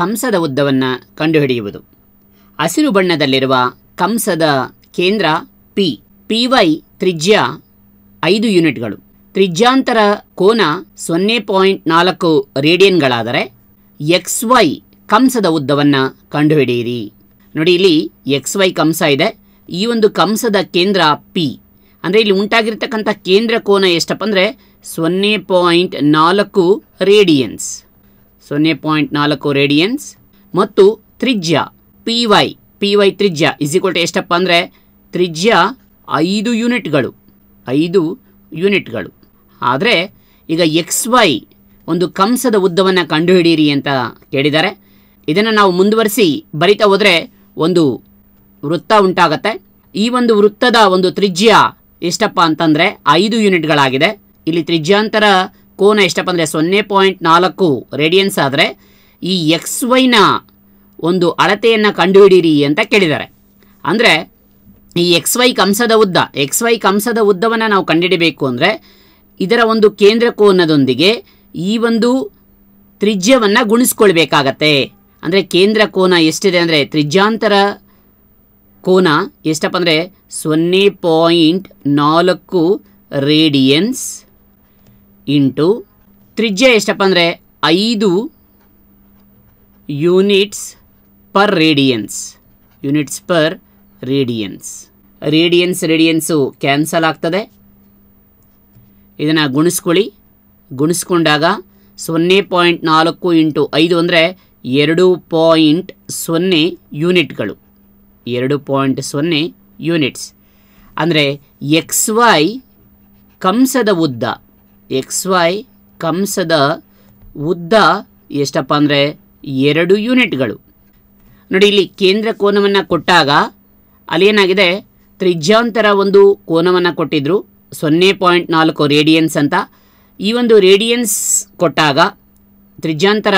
ಕಂಸದ ಉದ್ದವನ್ನು ಕಂಡುಹಿಡಿಯುವುದು ಹಸಿರು ಬಣ್ಣದಲ್ಲಿರುವ ಕಂಸದ ಕೇಂದ್ರ ಪಿ ಪಿ ವೈ ತ್ರಿಜ್ಯ ಐದು ಯೂನಿಟ್ಗಳು ತ್ರಿಜ್ಯಾಂತರ ಕೋನ ಸೊನ್ನೆ ಪಾಯಿಂಟ್ ನಾಲ್ಕು ರೇಡಿಯನ್ಗಳಾದರೆ ಎಕ್ಸ್ ವೈ ಕಂಸದ ಉದ್ದವನ್ನು ಕಂಡುಹಿಡಿಯಿರಿ ನೋಡಿ ಇಲ್ಲಿ ಎಕ್ಸ್ ವೈ ಕಂಸ ಇದೆ ಈ ಒಂದು ಕಂಸದ ಕೇಂದ್ರ ಪಿ ಅಂದರೆ ಇಲ್ಲಿ ಉಂಟಾಗಿರ್ತಕ್ಕಂಥ ಕೇಂದ್ರ ಕೋನ ಎಷ್ಟಪ್ಪ ಅಂದರೆ ಸೊನ್ನೆ ಪಾಯಿಂಟ್ ನಾಲ್ಕು ರೇಡಿಯನ್ಸ್ ಸೊನ್ನೆ ಪಾಯಿಂಟ್ ನಾಲ್ಕು ರೇಡಿಯನ್ಸ್ ಮತ್ತು ತ್ರಿಜ್ಯ ಪಿ ವೈ ಪಿ ವೈ ತ್ರಿಜ್ಯ ಇಸಿಕೊಟ್ಟು ಟು ಎಷ್ಟಪ್ಪ ಅಂದರೆ ತ್ರಿಜ್ಯ ಐದು ಯೂನಿಟ್ಗಳು ಐದು ಯೂನಿಟ್ಗಳು ಆದರೆ ಈಗ ಎಕ್ಸ್ ವೈ ಒಂದು ಕಂಸದ ಉದ್ದವನ್ನು ಕಂಡುಹಿಡಿಯಿರಿ ಅಂತ ಕೇಳಿದ್ದಾರೆ ಇದನ್ನು ನಾವು ಮುಂದುವರಿಸಿ ಬರಿತಾ ಹೋದರೆ ಒಂದು ವೃತ್ತ ಉಂಟಾಗತ್ತೆ ಈ ಒಂದು ವೃತ್ತದ ಒಂದು ತ್ರಿಜ್ಯ ಎಷ್ಟಪ್ಪ ಅಂತಂದರೆ ಐದು ಯೂನಿಟ್ಗಳಾಗಿದೆ ಇಲ್ಲಿ ತ್ರಿಜ್ಯಾಂತರ ಕೋನ ಎಷ್ಟಪ್ಪ ಅಂದರೆ ಸೊನ್ನೆ ಪಾಯಿಂಟ್ ನಾಲ್ಕು ರೇಡಿಯನ್ಸ್ ಆದರೆ ಈ ಎಕ್ಸ್ ವೈನ ಒಂದು ಅಳತೆಯನ್ನು ಕಂಡುಹಿಡಿಯಿರಿ ಅಂತ ಕೇಳಿದ್ದಾರೆ ಅಂದರೆ ಈ ಎಕ್ಸ್ ವೈ ಕಂಸದ ಉದ್ದ ಎಕ್ಸ್ ವೈ ಕಂಸದ ಉದ್ದವನ್ನು ನಾವು ಕಂಡುಹಿಡಬೇಕು ಅಂದರೆ ಇದರ ಒಂದು ಕೇಂದ್ರ ಕೋನದೊಂದಿಗೆ ಈ ಒಂದು ತ್ರಿಜ್ಯವನ್ನು ಗುಣಿಸ್ಕೊಳ್ಬೇಕಾಗತ್ತೆ ಅಂದರೆ ಕೇಂದ್ರ ಕೋನ ಎಷ್ಟಿದೆ ಅಂದರೆ ತ್ರಿಜ್ಯಾಂತರ ಕೋನ ಎಷ್ಟಪ್ಪ ಅಂದರೆ ಸೊನ್ನೆ ಪಾಯಿಂಟ್ ನಾಲ್ಕು ರೇಡಿಯನ್ಸ್ ಇಂಟು ತ್ರಿಜ್ಯ ಎಷ್ಟಪ್ಪ ಅಂದರೆ ಐದು units per radians units per radians radians radians cancel ಆಗ್ತದೆ ಇದನ್ನು ಗುಣಿಸ್ಕೊಳ್ಳಿ ಗುಣಿಸ್ಕೊಂಡಾಗ ಸೊನ್ನೆ ಪಾಯಿಂಟ್ ನಾಲ್ಕು ಇಂಟು ಐದು ಅಂದರೆ ಎರಡು ಪಾಯಿಂಟ್ ಸೊನ್ನೆ ಯೂನಿಟ್ಗಳು ಎರಡು ಪಾಯಿಂಟ್ ಸೊನ್ನೆ ಯೂನಿಟ್ಸ್ ಅಂದರೆ ಎಕ್ಸ್ ವೈ ಕಂಸದ ಉದ್ದ ಎಕ್ಸ್ ವೈ ಕಂಸದ ಉದ್ದ ಎಷ್ಟಪ್ಪ ಅಂದರೆ ಎರಡು ಯೂನಿಟ್ಗಳು ನೋಡಿ ಇಲ್ಲಿ ಕೇಂದ್ರ ಕೋನವನ್ನು ಕೊಟ್ಟಾಗ ಅಲ್ಲಿ ಏನಾಗಿದೆ ತ್ರಿಜ್ಯಾಂತರ ಒಂದು ಕೋನವನ್ನು ಕೊಟ್ಟಿದ್ದರು ಸೊನ್ನೆ ಪಾಯಿಂಟ್ ನಾಲ್ಕು ರೇಡಿಯನ್ಸ್ ಅಂತ ಈ ಒಂದು ರೇಡಿಯನ್ಸ್ ಕೊಟ್ಟಾಗ ತ್ರಿಜ್ಯಾಂತರ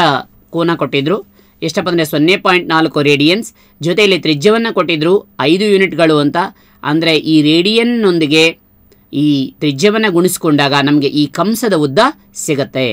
ಕೋನ ಕೊಟ್ಟಿದ್ದರು ಎಷ್ಟಪ್ಪ ಅಂದರೆ ಸೊನ್ನೆ ಪಾಯಿಂಟ್ ನಾಲ್ಕು ರೇಡಿಯನ್ಸ್ ಜೊತೆಯಲ್ಲಿ ತ್ರಿಜ್ಯವನ್ನು ಕೊಟ್ಟಿದ್ದರು ಐದು ಯೂನಿಟ್ಗಳು ಅಂತ ಅಂದರೆ ಈ ರೇಡಿಯನ್ನೊಂದಿಗೆ ಈ ತ್ರಿಜ್ಯವನ್ನು ಗುಣಿಸಿಕೊಂಡಾಗ ನಮಗೆ ಈ ಕಂಸದ ಉದ್ದ ಸಿಗತ್ತೆ